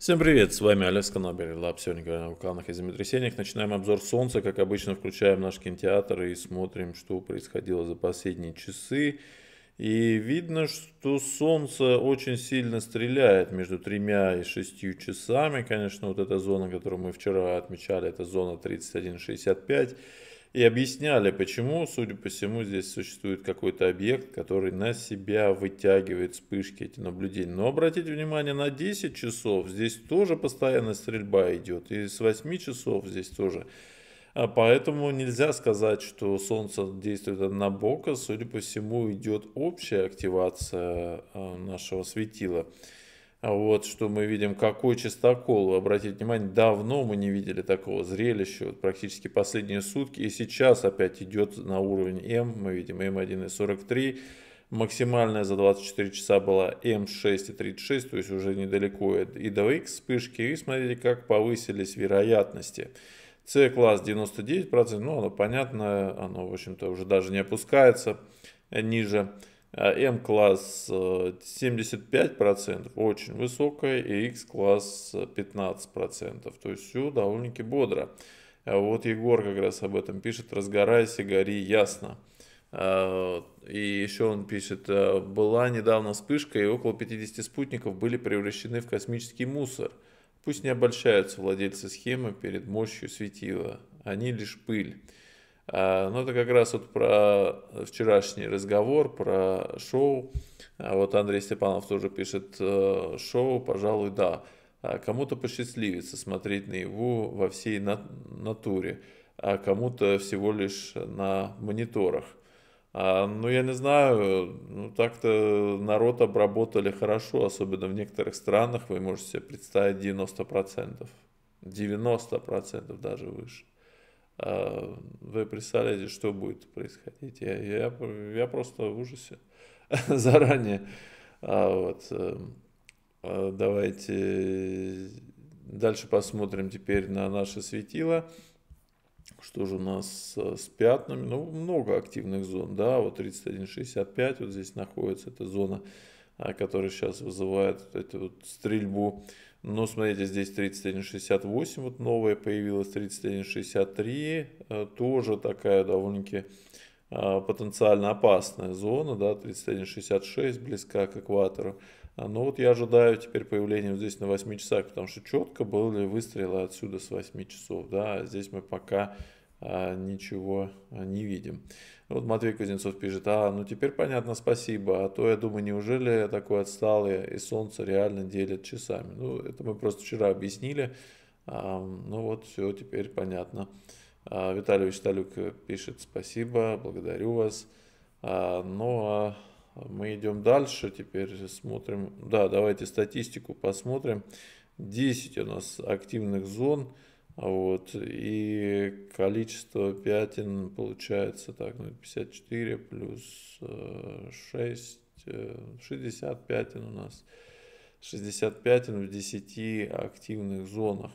Всем привет, с вами Олег Сканабель, Лап. Сегодня говорим о вулканах и землетрясениях. Начинаем обзор Солнца, как обычно, включаем наш кинотеатр и смотрим, что происходило за последние часы. И видно, что Солнце очень сильно стреляет между тремя и шестью часами. Конечно, вот эта зона, которую мы вчера отмечали, это зона 3165 и объясняли, почему, судя по всему, здесь существует какой-то объект, который на себя вытягивает вспышки эти наблюдений. Но обратите внимание, на 10 часов здесь тоже постоянно стрельба идет, и с 8 часов здесь тоже. А поэтому нельзя сказать, что Солнце действует однобоко, судя по всему, идет общая активация э, нашего светила. А вот что мы видим, какой чистокол. Обратите внимание, давно мы не видели такого зрелища, вот практически последние сутки. И сейчас опять идет на уровень М, мы видим М1,43. Максимальная за 24 часа была М6,36, то есть уже недалеко и до X вспышки. И смотрите, как повысились вероятности. С-класс 99%, ну оно понятно, оно в общем-то уже даже не опускается ниже. А М-класс 75%, э, очень высокая, и X-класс 15%. Э, То есть все довольно-таки бодро. А вот Егор как раз об этом пишет. «Разгорайся, гори ясно». А, и еще он пишет, э, была недавно вспышка, и около 50 спутников были превращены в космический мусор. Пусть не обольщаются владельцы схемы перед мощью светила, они лишь пыль. А, ну это как раз вот про вчерашний разговор, про шоу. А вот Андрей Степанов тоже пишет, э, шоу, пожалуй, да. А кому-то посчастливится смотреть на его во всей на- натуре, а кому-то всего лишь на мониторах. А, ну, я не знаю, ну, так-то народ обработали хорошо, особенно в некоторых странах, вы можете себе представить 90%, 90% даже выше. А, вы представляете, что будет происходить? Я, я, я просто в ужасе заранее. А вот, эм, а давайте дальше посмотрим теперь на наше светило. Что же у нас э, с пятнами? Ну, много активных зон, да, вот 31.65 вот здесь находится, эта зона, а, которая сейчас вызывает вот эту вот стрельбу. Но ну, смотрите, здесь 31.68 вот новая появилась, 31.63, э, тоже такая довольно-таки э, потенциально опасная зона, да, 31.66 близка к экватору. А, Но ну, вот я ожидаю теперь появления вот здесь на 8 часах, потому что четко были выстрелы отсюда с 8 часов, да, а здесь мы пока а, ничего а, не видим. Вот Матвей Кузнецов пишет, а, ну теперь понятно, спасибо, а то я думаю, неужели я такой отсталый, и солнце реально делит часами. Ну, это мы просто вчера объяснили, а, ну вот все теперь понятно. А, Виталий Вячеславюк пишет, спасибо, благодарю вас. А, ну, а мы идем дальше, теперь смотрим, да, давайте статистику посмотрим. 10 у нас активных зон, вот, и количество пятен получается так, ну, 54 плюс 6, э, 60 э, пятен у нас. 60 пятен в 10 активных зонах.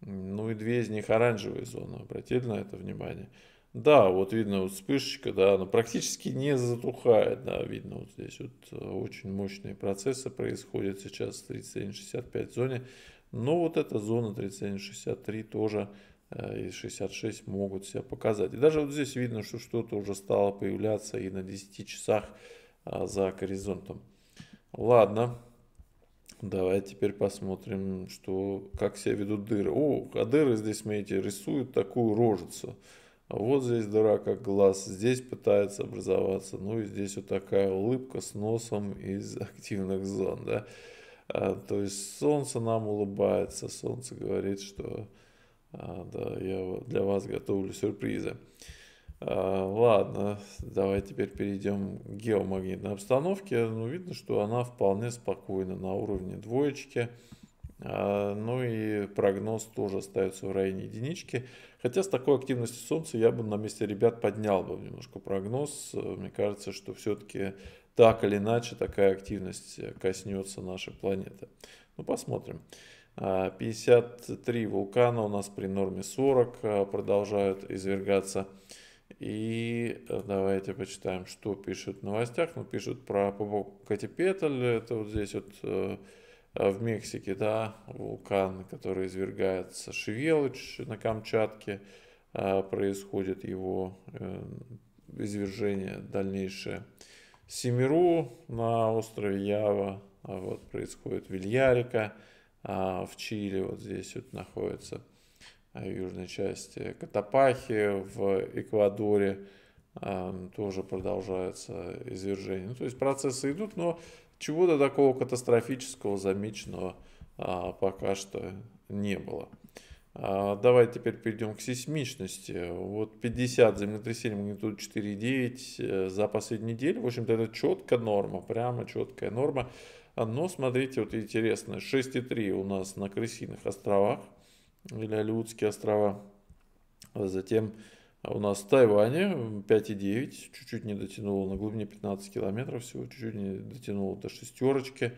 Ну и две из них оранжевые зоны. Обратили на это внимание. Да, вот видно вот вспышечка, да, она практически не затухает, да, видно вот здесь вот э, очень мощные процессы происходят сейчас в 31.65 зоне, но вот эта зона 31.63 тоже э, и 66 могут себя показать. И даже вот здесь видно, что что-то уже стало появляться и на 10 часах э, за горизонтом. Ладно, давай теперь посмотрим, что, как себя ведут дыры. О, а дыры здесь, смотрите, рисуют такую рожицу. А вот здесь дыра как глаз, здесь пытается образоваться, ну и здесь вот такая улыбка с носом из активных зон, да. А, то есть солнце нам улыбается, солнце говорит, что а, да, я для вас готовлю сюрпризы. А, ладно, давай теперь перейдем к геомагнитной обстановке. Ну, видно, что она вполне спокойна на уровне двоечки. А, ну и прогноз тоже остается в районе единички. Хотя с такой активностью Солнца я бы на месте ребят поднял бы немножко прогноз. Мне кажется, что все-таки так или иначе такая активность коснется нашей планеты. Ну посмотрим. 53 а, вулкана у нас при норме 40 а, продолжают извергаться. И давайте почитаем, что пишут в новостях. Ну, пишут про Катепеталь, это вот здесь вот э, Э, в Мексике, да, вулкан, который извергается, Шевелыч на Камчатке, э, происходит его э, извержение дальнейшее. Семеру на острове Ява, а вот происходит Вильярика а, в Чили, вот здесь вот находится а, в южной части Катапахи, в Эквадоре тоже продолжается извержение. Ну, то есть процессы идут, но чего-то такого катастрофического, замеченного а, пока что не было. А, давай теперь перейдем к сейсмичности. Вот 50 землетрясений магнитуд 4,9 э, за последнюю неделю. В общем-то, это четкая норма, прямо четкая норма. Но смотрите, вот интересно, 6,3 у нас на Крысиных островах, или Алиутские острова, затем а у нас в Тайване 5,9, чуть-чуть не дотянуло, на глубине 15 километров всего, чуть-чуть не дотянуло до шестерочки.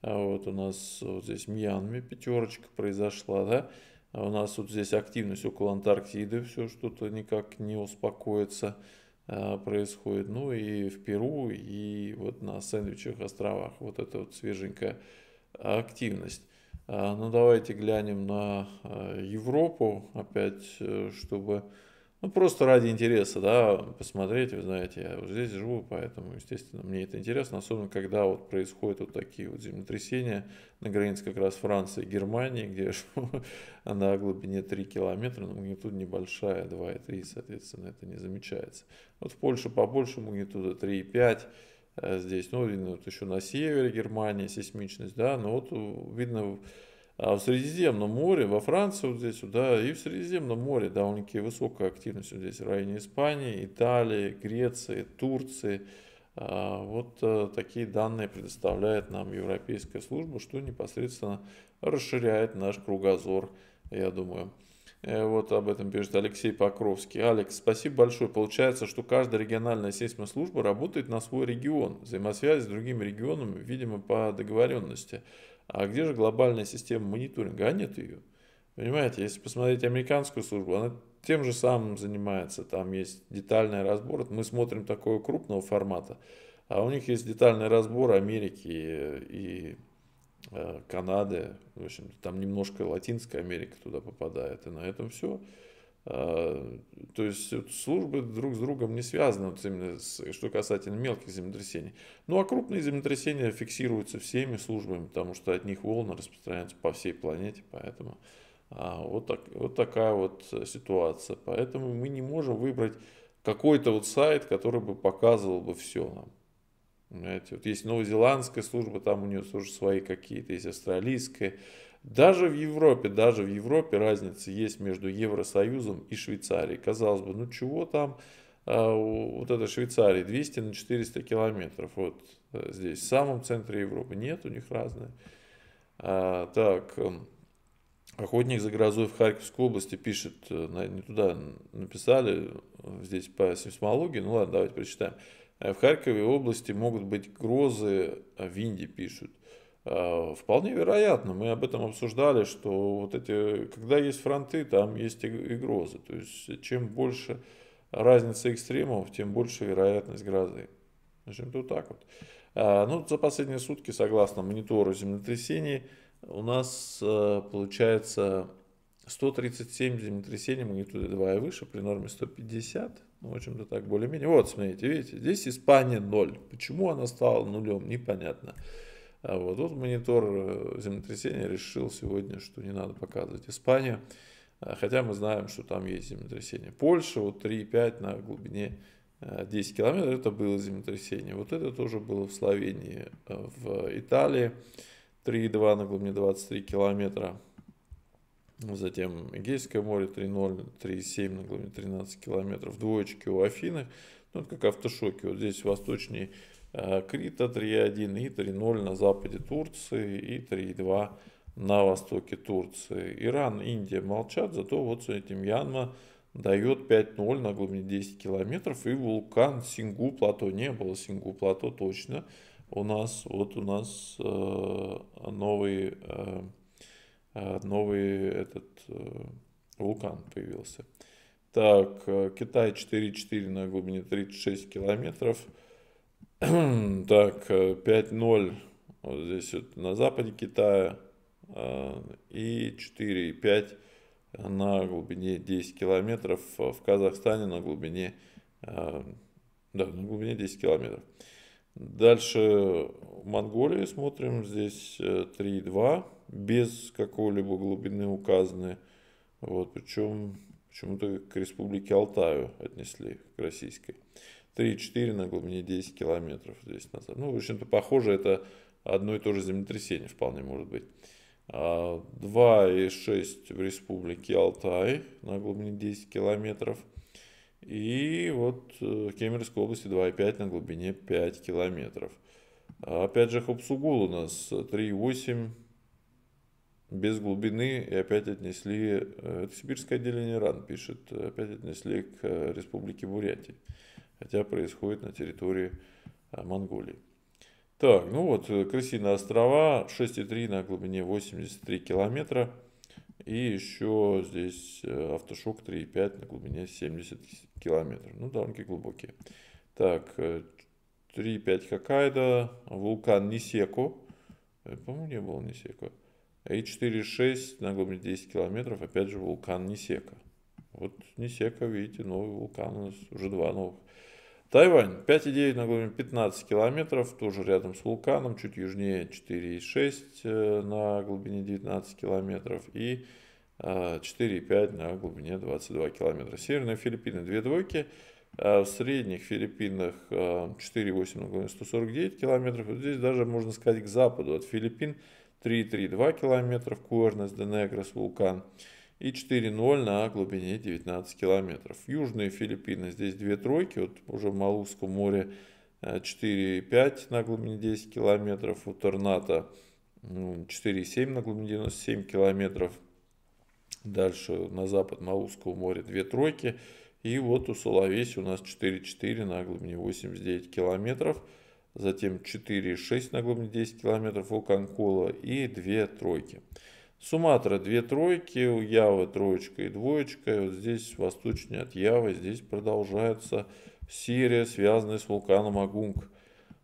А вот у нас вот здесь в Мьянме пятерочка произошла, да. А у нас вот здесь активность около Антарктиды, все что-то никак не успокоится а, происходит. Ну и в Перу, и вот на Сэндвичевых островах. Вот это вот свеженькая активность. А, ну давайте глянем на а, Европу опять, э, чтобы ну, просто ради интереса, да, посмотреть, вы знаете, я вот здесь живу, поэтому, естественно, мне это интересно, особенно когда вот происходят вот такие вот землетрясения на границе как раз Франции и Германии, где а на глубине 3 километра, но магнитуда небольшая, 2,3, соответственно, это не замечается. Вот в Польше побольше магнитуда 3,5, а здесь, ну, видно, вот еще на севере Германии сейсмичность, да, но вот э, видно, а в Средиземном море, во Франции вот здесь, да, и в Средиземном море довольно-таки высокая активность вот здесь в районе Испании, Италии, Греции, Турции. А, вот э, такие данные предоставляет нам Европейская служба, что непосредственно расширяет наш кругозор, я думаю. Э, вот об этом пишет Алексей Покровский. Алекс, спасибо большое. Получается, что каждая региональная сейсмослужба работает на свой регион. Взаимосвязь с другими регионами, видимо, по договоренности. А где же глобальная система мониторинга? А нет ее. Понимаете, если посмотреть американскую службу, она тем же самым занимается. Там есть детальный разбор. Мы смотрим такого крупного формата, а у них есть детальный разбор Америки и, и э, Канады. В общем, там немножко Латинская Америка туда попадает. И на этом все. Э, то есть службы друг с другом не связаны, вот именно с, что касательно мелких землетрясений. Ну а крупные землетрясения фиксируются всеми службами, потому что от них волны распространяются по всей планете, поэтому а, вот, так, вот такая вот ситуация. Поэтому мы не можем выбрать какой-то вот сайт, который бы показывал бы все нам. Понимаете? Вот есть новозеландская служба, там у нее тоже свои какие-то, есть австралийская, даже в Европе, даже в Европе разница есть между Евросоюзом и Швейцарией. Казалось бы, ну чего там, а, вот эта Швейцария, 200 на 400 километров, вот э, здесь, в самом центре Европы. Нет, у них разные. А, так, эм, Охотник за грозой в Харьковской области пишет, э, не туда написали, э, здесь по сейсмологии, ну ладно, давайте прочитаем. В Харькове области могут быть грозы, в Индии пишут. А, вполне вероятно, мы об этом обсуждали, что вот эти, когда есть фронты, там есть и, и грозы. То есть чем больше разница экстремумов, тем больше вероятность грозы. В общем-то, вот так вот. А, ну, за последние сутки, согласно монитору землетрясений, у нас а, получается 137 землетрясений магнитуды 2 и выше, при норме 150. Ну, в общем-то, так более-менее. Вот, смотрите, видите, здесь Испания 0. Почему она стала нулем, Непонятно. А вот тут монитор э, землетрясения решил сегодня, что не надо показывать Испанию, а, хотя мы знаем, что там есть землетрясение. Польша вот 3,5 на глубине 10 э, километров, это было землетрясение. Вот это тоже было в Словении, э, в Италии 3,2 на глубине 23 километра. Затем Эгейское море 3.0, 3.7 на глубине 13 километров, двоечки у Афины. Ну, это как автошоки. Вот здесь восточнее Э, Крита 3.1 и 3.0 на западе Турции и 3.2 на востоке Турции. Иран, Индия молчат, зато вот с этим Янма дает 5.0 на глубине 10 километров. И вулкан Сингу плато, не было Сингу плато точно. У нас, вот у нас э, новый, э, э новый этот э, вулкан появился. Так, э, Китай 4.4 на глубине 36 километров. Так, 5.0 э, вот здесь вот на западе Китая э, и 4.5 на глубине 10 километров э, в Казахстане на глубине, да, на глубине 10 километров. Дальше Монголия смотрим, здесь 3.2 без какой-либо глубины указаны. Вот, причем почему-то к республике Алтаю отнесли, к российской. 3,4 на глубине 10 километров здесь назад. Ну, в общем-то, похоже, это одно и то же землетрясение вполне может быть. 2,6 а, в республике Алтай на глубине 10 километров. И вот э, в Кемеровской области 2,5 на глубине 5 километров. А опять же, Хопсугул у нас 3,8 без глубины. И опять отнесли, э, это сибирское отделение РАН пишет, э, опять отнесли к республике Бурятия хотя происходит на территории а, Монголии. Так, ну вот, э, Крысиные острова, 6,3 на глубине 83 километра. И еще здесь э, автошок 3,5 на глубине 70 километров. Ну, довольно-таки глубокие. Так, 3,5 э, Хоккайдо, вулкан Нисеко. По-моему, не было Нисеко. И 4,6 на глубине 10 километров, опять же, вулкан Нисека. Вот Нисека, видите, новый вулкан, у нас уже два новых. Тайвань 5,9 на глубине 15 километров, тоже рядом с вулканом, чуть южнее 4,6 э, на глубине 19 километров и 4,5 э, на глубине 22 километра. Северные Филиппины две двойки, э, в средних Филиппинах 4,8 на глубине 149 километров. Вот здесь даже можно сказать к западу от Филиппин 3,3 2 километров, Куэрнес де Негрос, вулкан. вулкан и 4.0 на глубине 19 километров. Южные Филиппины, здесь две тройки, вот уже в Малузском море 4.5 э, на глубине 10 километров, у Торната 4,7 ну, на глубине 97 километров. Дальше на запад Малузского моря две тройки. И вот у Соловеси у нас 4,4 на глубине 89 километров. Затем 4,6 на глубине 10 километров у Конкола и две тройки. Суматра две тройки, у Явы троечка и двоечка. И вот здесь восточнее от Явы, здесь продолжается серия, связанная с вулканом Агунг.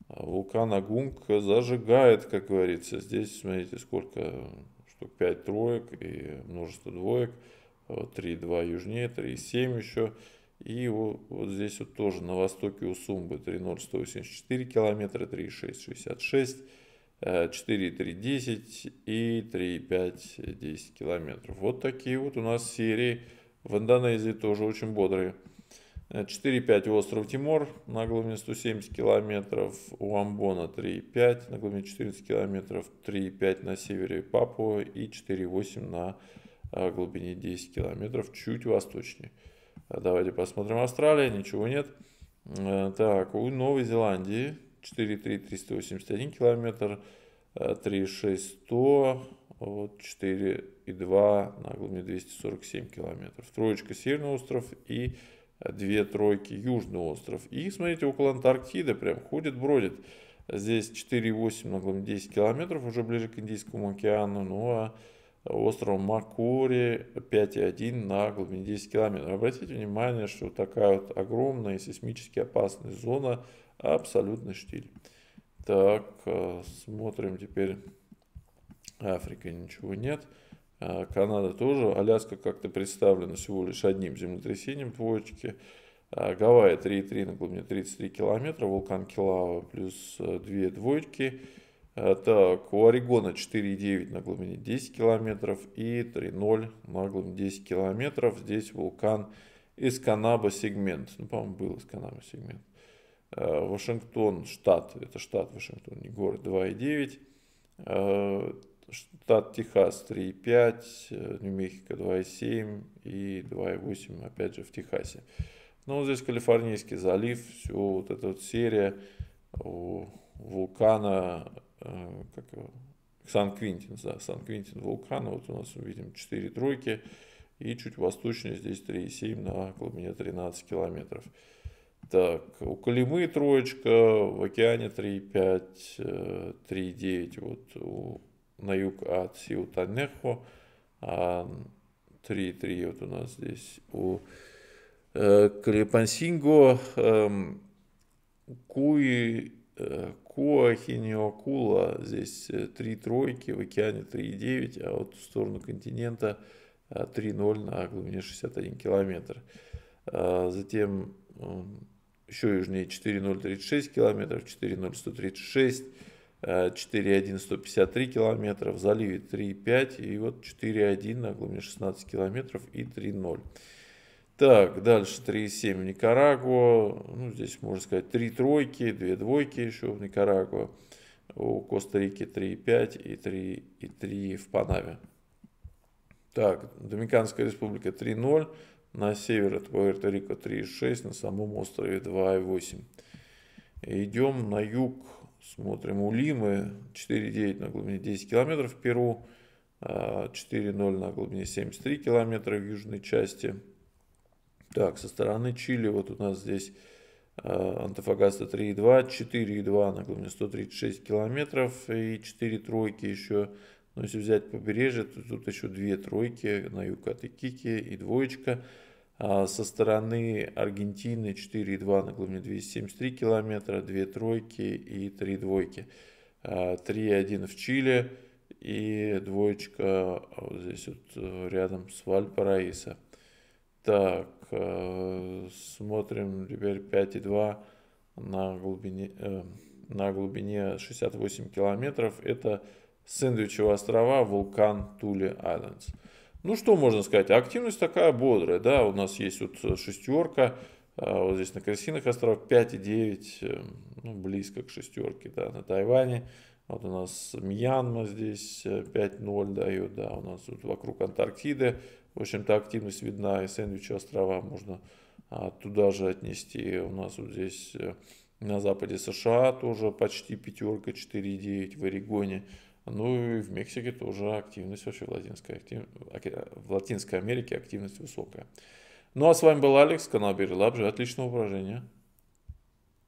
А вулкан Агунг зажигает, как говорится. Здесь, смотрите, сколько штук, пять троек и множество двоек. три два южнее, три семь еще. И вот, вот здесь вот тоже на востоке у Сумбы 3,0, 184 километра, 3,6, 66 4, 3, 10 и 3, 5, 10 километров. Вот такие вот у нас серии. В Индонезии тоже очень бодрые. 4,5 остров Тимор на глубине 170 километров, у Амбона 3,5 на глубине 14 километров, 3,5 на севере Папуа и 4,8 на э, глубине 10 километров, чуть восточнее. Давайте посмотрим Австралия, ничего нет. Э, так, у Новой Зеландии 4,3 381 километр, 3,6 э, 100, вот 4,2 на глубине 247 километров. Троечка Северный остров и э, две тройки Южный остров. И смотрите, около Антарктиды прям ходит, бродит. Здесь 4,8 на глубине 10 километров, уже ближе к Индийскому океану. Ну а остров Макори 5,1 на глубине 10 километров. Обратите внимание, что такая вот огромная сейсмически опасная зона Абсолютный штиль. Так, э, смотрим теперь. Африка ничего нет. Э, Канада тоже. Аляска как-то представлена всего лишь одним землетрясением творчески. Э, Гавайи 3,3 на глубине 33 километра, вулкан Килава плюс 2 двойки. Так, у Орегона 4,9 на глубине 10 километров и 3,0 на глубине 10 километров. Здесь вулкан из Канаба сегмент. Ну, по-моему, был из Канаба сегмент. Э, Вашингтон, штат, это штат Вашингтон, не город, 2,9. Э, штат Техас 3,5, э, Нью-Мехико 2,7 и 2,8 опять же в Техасе. Но ну, здесь Калифорнийский залив, все вот эта вот серия вулкана, как его, Сан-Квинтин, да, Сан-Квинтин вулкан, вот у нас видим 4 тройки, и чуть восточнее здесь 3,7 на глубине 13 километров. Так, у Калимы троечка, в океане 3,5, 3,9 э, вот у, на юг от Сиутанехо, а 3,3 вот у нас здесь у э, Калипансинго, э, эм, Куи, э, Куахиниокула, здесь 3 э, тройки, в океане 3,9, а вот в сторону континента 3,0 э, на глубине 61 километр. А затем эм, еще южнее 4,036 километров, 4,0136 41153 километров в заливе 3,5 и вот 4,1 на глубине 16 километров и 3,0. Так, дальше 3,7 в Никарагуа, ну здесь можно сказать 3 тройки, 2 двойки еще в Никарагуа, у Коста-Рики 3,5 и 3, и 3 в Панаме. Так, Доминиканская республика 3,0, на север от Пуэрто-Рико 3,6, на самом острове 2,8. Идем на юг, смотрим у Лимы, 4,9 на глубине 10 километров в Перу, 4,0 а, на глубине 73 километра в южной части. Так, со стороны Чили вот у нас здесь а, Антофагаста 3,2, 4,2 на глубине 136 километров и 4 тройки еще. Но если взять побережье, то тут еще 2 тройки на юг от Икики и двоечка. А со стороны Аргентины 4,2 на глубине 273 километра, 2 тройки и 3 двойки. 3,1 а, в Чили и двоечка а, вот здесь вот э, рядом с Вальпараисо. Так, э, смотрим теперь 5,2 на глубине, э, на глубине 68 километров. Это Сэндвичевые острова, вулкан Тули Айлендс. Ну, что можно сказать? Активность такая бодрая, да, у нас есть вот э, шестерка, а, вот здесь на Крысиных островах 5,9, э, ну, близко к шестерке, да, на Тайване. Вот у нас Мьянма здесь 5,0 э, дает, да, у нас тут вокруг Антарктиды, в общем-то, активность видна, и Сэндвичу острова можно а, туда же отнести. У нас вот здесь на западе США тоже почти пятерка, 4,9 в Орегоне. Ну и в Мексике тоже активность вообще в Латинской, актив... в Латинской Америке активность высокая. Ну а с вами был Алекс, канал Берилабжи. Отличного упражнения.